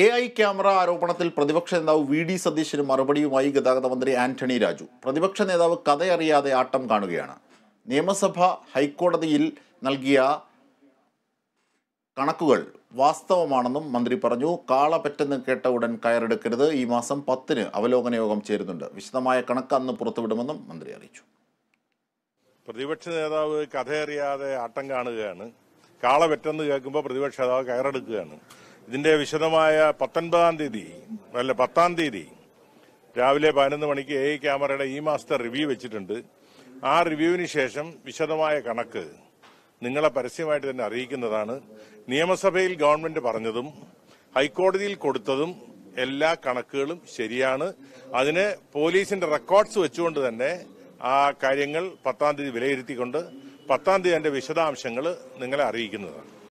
A I camera ആരോപണത്തിൽ പ്രതിപക്ഷ നേതാവ് വി ഡി സതീശന് മറുപടിയുമായി ഗതാഗത മന്ത്രി ആന്റണി രാജു പ്രതിപക്ഷ നേതാവ് കഥയറിയാതെ ആട്ടം കാണുകയാണ് നിയമസഭ ഹൈക്കോടതിയിൽ നൽകിയ കണക്കുകൾ വാസ്തവമാണെന്നും മന്ത്രി പറഞ്ഞു കാള പെറ്റെന്ന് കേട്ട ഉടൻ കയറെടുക്കരുത് ഈ മാസം പത്തിന് അവലോകന യോഗം ചേരുന്നുണ്ട് വിശദമായ കണക്ക് അന്ന് പുറത്തുവിടുമെന്നും മന്ത്രി അറിയിച്ചു പ്രതിപക്ഷ നേതാവ് കഥയറിയാതെ ആട്ടം കാണുകയാണ് കാള പെറ്റെന്ന് കേൾക്കുമ്പോൾ പ്രതിപക്ഷ നേതാവ് കയറെടുക്കുകയാണ് ഇതിന്റെ വിശദമായ പത്തൊൻപതാം തീയതി അല്ല പത്താം തീയതി രാവിലെ പതിനൊന്ന് മണിക്ക് എ ക്യാമറയുടെ ഈ മാസത്തെ റിവ്യൂ വെച്ചിട്ടുണ്ട് ആ റിവ്യൂവിന് ശേഷം വിശദമായ കണക്ക് നിങ്ങളെ പരസ്യമായിട്ട് തന്നെ അറിയിക്കുന്നതാണ് നിയമസഭയിൽ ഗവൺമെന്റ് പറഞ്ഞതും ഹൈക്കോടതിയിൽ കൊടുത്തതും എല്ലാ കണക്കുകളും ശരിയാണ് അതിന് പോലീസിന്റെ റെക്കോർഡ്സ് വെച്ചുകൊണ്ട് തന്നെ ആ കാര്യങ്ങൾ പത്താം തീയതി വിലയിരുത്തിക്കൊണ്ട് പത്താം തീയതി അതിന്റെ വിശദാംശങ്ങൾ നിങ്ങളെ അറിയിക്കുന്നതാണ്